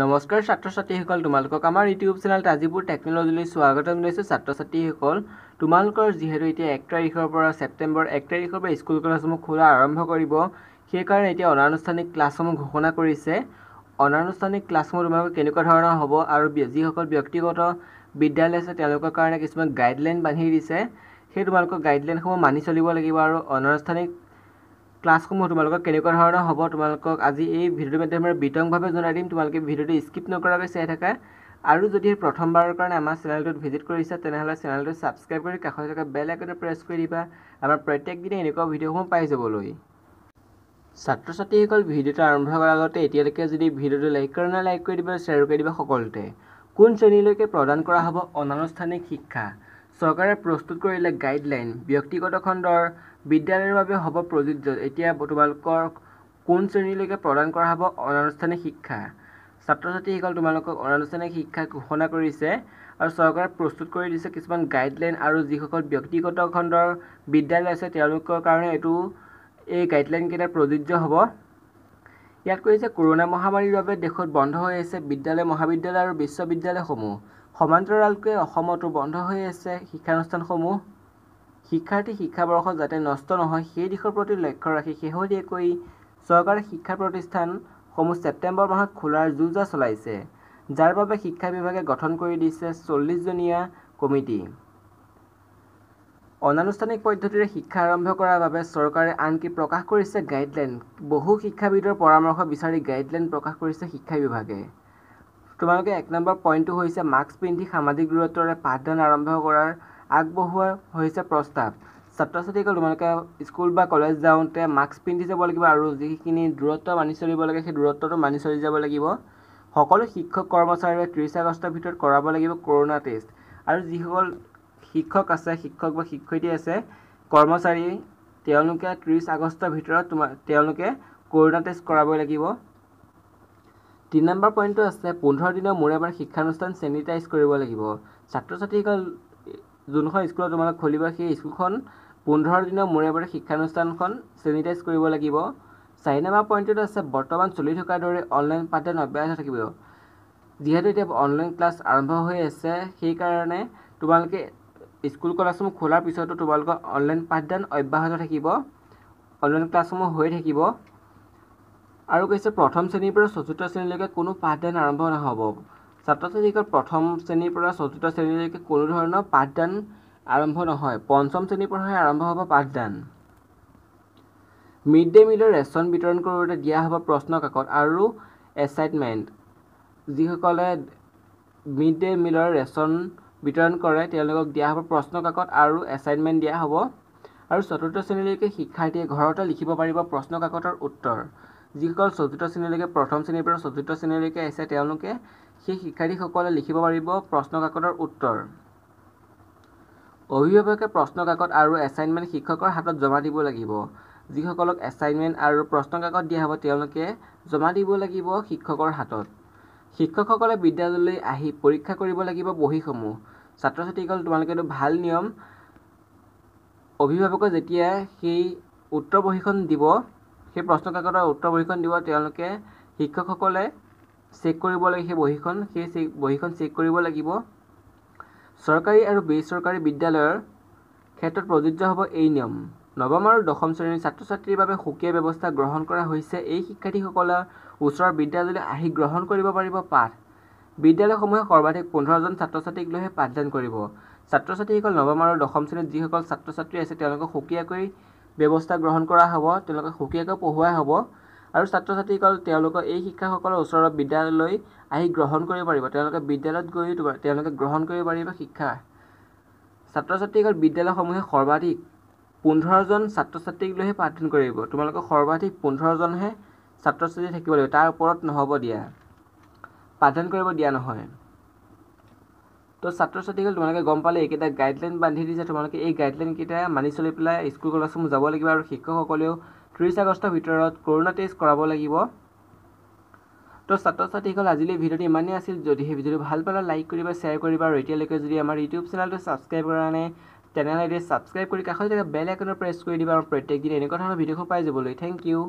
নমস্কাৰ ছাত্ৰ ছাত্ৰীসকল তোমালোকক আমাৰ ইউটিউব চেনেলত আজিপুৰ টেকন'লজিলৈ স্বাগতম জানাইছো ছাত্ৰ ছাত্ৰীসকল তোমালোকৰ যিহেতু এতিয়া এক তাৰিখৰ পৰা ছেপ্টেম্বৰ এক তাৰিখৰ পৰা স্কুল কলেজসমূহ খোলা আৰম্ভ কৰিব সেইকাৰণে এতিয়া অনানুষ্ঠানিক ক্লাছসমূহ ঘোষণা কৰিছে অনানুষ্ঠানিক ক্লাছসমূহ সমূহ কেনেকুৱা ধৰণৰ হব আৰু যিসকল ব্যক্তিগত বিদ্যালয় আছে তেওঁলোকৰ কাৰণে কিছুমান গাইডলাইন বান্ধি দিছে সেই তোমালোকৰ গাইডলাইনসমূহ মানি চলিব লাগিব আৰু অনানুষ্ঠানিক ক্লাছসমূহ তোমালোকৰ কেনেকুৱা ধৰণৰ হ'ব তোমালোকক আজি এই ভিডিঅ'টোৰ মাধ্যমেৰে বিতংভাৱে জনাই দিম তোমালোকে ভিডিঅ'টো স্কিপ নকৰাকৈ চাই থাকা আৰু যদি প্ৰথমবাৰৰ কাৰণে আমাৰ চেনেলটোত ভিজিট কৰিছা তেনেহ'লে চেনেলটো ছাবস্ক্ৰাইব কৰি কাষত থকা বেল আইকনটো প্ৰেছ কৰি দিবা আমাৰ প্ৰত্যেক দিনে এনেকুৱা ভিডিঅ'সমূহ পাই যাবলৈ ছাত্ৰ ছাত্ৰীসকল ভিডিঅ'টো আৰম্ভ কৰাৰ আগতে এতিয়ালৈকে যদি ভিডিঅ'টো লাইক কৰা নাই লাইক কৰি দিবা শ্বেয়াৰ কৰি দিবা সকলোতে কোন শ্ৰেণীলৈকে প্ৰদান কৰা হ'ব অনানুষ্ঠানিক শিক্ষা চৰকাৰে প্ৰস্তুত কৰিলে গাইডলাইন ব্যক্তিগত খণ্ডৰ বিদ্যালয়ৰ বাবে হ'ব প্ৰযোজ্য এতিয়া তোমালোকৰ কোন শ্ৰেণীলৈকে প্ৰদান কৰা হ'ব অনানুষ্ঠানিক শিক্ষা ছাত্ৰ ছাত্ৰীসকল তোমালোকক অনানুষ্ঠানিক শিক্ষা ঘোষণা কৰিছে আৰু চৰকাৰে প্ৰস্তুত কৰি দিছে কিছুমান গাইডলাইন আৰু যিসকল ব্যক্তিগত খণ্ডৰ বিদ্যালয় আছে তেওঁলোকৰ কাৰণে এইটো এই গাইডলাইনকেইটা প্ৰযোজ্য হ'ব ইয়াত কৈছে কৰোণা মহামাৰীৰ বাবে দেশত বন্ধ হৈ আছে বিদ্যালয় মহাবিদ্যালয় আৰু বিশ্ববিদ্যালয়সমূহ সমান্তৰালকৈ অসমতো বন্ধ হৈ আছে শিক্ষানুষ্ঠানসমূহ শিক্ষাৰ্থী শিক্ষাবৰ্ষ যাতে নষ্ট নহয় সেই দিশৰ প্ৰতি লক্ষ্য ৰাখি শেহতীয়াকৈ চৰকাৰে শিক্ষা প্ৰতিষ্ঠানসমূহ ছেপ্টেম্বৰ মাহত খোলাৰ যুঁজা চলাইছে যাৰ বাবে শিক্ষা বিভাগে গঠন কৰি দিছে চল্লিছজনীয়া কমিটি অনানুষ্ঠানিক পদ্ধতিৰে শিক্ষা আৰম্ভ কৰাৰ বাবে চৰকাৰে আনকি প্ৰকাশ কৰিছে গাইডলাইন বহু শিক্ষাবিদৰ পৰামৰ্শ বিচাৰি গাইডলাইন প্ৰকাশ কৰিছে শিক্ষা বিভাগে তোমালোকে এক নম্বৰ পইণ্টটো হৈছে মাস্ক পিন্ধি সামাজিক দূৰত্বৰে পাঠদান আৰম্ভ কৰাৰ আগবঢ়োৱা হৈছে প্ৰস্তাৱ ছাত্ৰ ছাত্ৰীসকল তোমালোকে স্কুল বা কলেজ যাওঁতে মাস্ক পিন্ধি যাব লাগিব আৰু যিখিনি দূৰত্ব মানি চলিব লাগে সেই দূৰত্বটো মানি চলি যাব লাগিব সকলো শিক্ষক কৰ্মচাৰীয়ে ত্ৰিছ আগষ্টৰ ভিতৰত কৰাব লাগিব কৰোণা টেষ্ট আৰু যিসকল শিক্ষক আছে শিক্ষক বা শিক্ষয়িত্ৰী আছে কৰ্মচাৰী তেওঁলোকে ত্ৰিছ আগষ্টৰ ভিতৰত তোমাৰ তেওঁলোকে কৰোণা টেষ্ট কৰাব লাগিব তিনি নম্বৰ পইণ্টটো আছে পোন্ধৰ দিনৰ মূৰে মূৰে শিক্ষানুষ্ঠান চেনিটাইজ কৰিব লাগিব ছাত্ৰ ছাত্ৰীসকল যোনখন স্কুলত তোমালোকে খুলিবা সেই স্কুলখন পোন্ধৰ দিনৰ মূৰে মূৰে শিক্ষানুষ্ঠানখন চেনিটাইজ কৰিব লাগিব চাৰি নম্বৰ পইণ্টটোত আছে বৰ্তমান চলি থকাৰ দৰে অনলাইন পাঠদান অব্যাহত থাকিব যিহেতু এতিয়া অনলাইন ক্লাছ আৰম্ভ হৈ আছে সেইকাৰণে তোমালোকে স্কুল ক্লাছসমূহ খোলাৰ পিছতো তোমালোকৰ অনলাইন পাঠদান অব্যাহত থাকিব অনলাইন ক্লাছসমূহ হৈ থাকিব আৰু কৈছে প্ৰথম শ্ৰেণীৰ পৰা চতুৰ্থ শ্ৰেণীলৈকে কোনো পাঠদান আৰম্ভ নহ'ব ছাত্ৰ ছাত্ৰীসকল প্ৰথম শ্ৰেণীৰ পৰা চতুৰ্থ শ্ৰেণীলৈকে কোনো ধৰণৰ পাঠদান আৰম্ভ নহয় পঞ্চম শ্ৰেণীৰ পৰাহে আৰম্ভ হ'ব পাঠদান মিড ডে' মিলৰ ৰেচন বিতৰণ কৰোঁতে দিয়া হ'ব প্ৰশ্ন কাকত আৰু এছাইনমেণ্ট যিসকলে মিড ডে' মিলৰ ৰেচন বিতৰণ কৰে তেওঁলোকক দিয়া হ'ব প্ৰশ্ন কাকত আৰু এছাইনমেণ্ট দিয়া হ'ব আৰু চতুৰ্থ শ্ৰেণীলৈকে শিক্ষাৰ্থীয়ে ঘৰতে লিখিব পাৰিব প্ৰশ্ন কাকতৰ উত্তৰ যিসকল চতুৰ্থ শ্ৰেণীলৈকে প্ৰথম শ্ৰেণীৰ পৰা চতুৰ্থ শ্ৰেণীলৈকে আহিছে তেওঁলোকে সেই শিক্ষাৰ্থীসকলে লিখিব পাৰিব প্ৰশ্নকাকতৰ উত্তৰ অভিভাৱকে প্ৰশ্নকাকত আৰু এছাইনমেণ্ট শিক্ষকৰ হাতত জমা দিব লাগিব যিসকলক এছাইনমেণ্ট আৰু প্ৰশ্ন কাকত দিয়া হ'ব তেওঁলোকে জমা দিব লাগিব শিক্ষকৰ হাতত শিক্ষকসকলে বিদ্যালয়লৈ আহি পৰীক্ষা কৰিব লাগিব বহীসমূহ ছাত্ৰ ছাত্ৰীসকল তোমালোকেতো ভাল নিয়ম অভিভাৱকে যেতিয়া সেই উত্তৰ বহীখন দিব সেই প্ৰশ্ন কাকতৰ উত্তৰ বহীখন দিব তেওঁলোকে শিক্ষকসকলে চেক কৰিব লাগে সেই বহীখন সেই চেক বহীখন চেক কৰিব লাগিব চৰকাৰী আৰু বেচৰকাৰী বিদ্যালয়ৰ ক্ষেত্ৰত প্ৰযোজ্য হ'ব এই নিয়ম নৱম আৰু দশম শ্ৰেণীৰ ছাত্ৰ ছাত্ৰীৰ বাবে সুকীয়া ব্যৱস্থা গ্ৰহণ কৰা হৈছে এই শিক্ষাৰ্থীসকলৰ ওচৰৰ বিদ্যালয়লৈ আহি গ্ৰহণ কৰিব পাৰিব পাঠ বিদ্যালয়সমূহে সৰ্বাধিক পোন্ধৰজন ছাত্ৰ ছাত্ৰীক লৈহে পাঠদান কৰিব ছাত্ৰ ছাত্ৰীসকল নৱম আৰু দশম শ্ৰেণীত যিসকল ছাত্ৰ ছাত্ৰী আছে তেওঁলোকক সুকীয়াকৈ ব্যৱস্থা গ্ৰহণ কৰা হ'ব তেওঁলোকে সুকীয়াকৈ পঢ়োৱা হ'ব আৰু ছাত্ৰ ছাত্ৰীসকল তেওঁলোকৰ এই শিক্ষাসকলৰ ওচৰৰ বিদ্যালয়লৈ আহি গ্ৰহণ কৰিব পাৰিব তেওঁলোকে বিদ্যালয়ত গৈ তেওঁলোকে গ্ৰহণ কৰিব পাৰিব শিক্ষা ছাত্ৰ ছাত্ৰীসকল বিদ্যালয়সমূহে সৰ্বাধিক পোন্ধৰজন ছাত্ৰ ছাত্ৰীক লৈহে পাঠদান কৰিব তোমালোকৰ সৰ্বাধিক পোন্ধৰজনহে ছাত্ৰ ছাত্ৰী থাকিব লাগিব তাৰ ওপৰত নহ'ব দিয়া পাঠদান কৰিব দিয়া নহয় তো ছাত্ৰ ছাত্ৰীসকল তোমালোকে গম পালে এইকেইটা গাইডলাইন বান্ধি দিছে তোমালোকে এই গাইডলাইনকেইটা মানি চলি পেলাই স্কুল কলেজসমূহ যাব লাগিব আৰু শিক্ষকসকলেও ত্ৰিছ আগষ্টৰ ভিতৰত কৰোণা টেষ্ট কৰাব লাগিব তো ছাত্ৰ ছাত্ৰীসকল আজিলৈ ভিডিঅ'টো ইমানেই আছিল যদিহে ভিডিঅ'টো ভাল পালে লাইক কৰিব শ্বেয়াৰ কৰিব আৰু এতিয়ালৈকে যদি আমাৰ ইউটিউব চেনেলটো ছাবস্ক্ৰাইব কৰা নাই তেনেহ'লে এতিয়া ছাবস্ক্ৰাইব কৰি কাষত থকা বেল আইকনত প্ৰেছ কৰি দিবা আৰু প্ৰত্যেক দিনে এনেকুৱা ধৰণৰ ভিডিঅ'সমূহ পাই যাবলৈ থেংক ইউ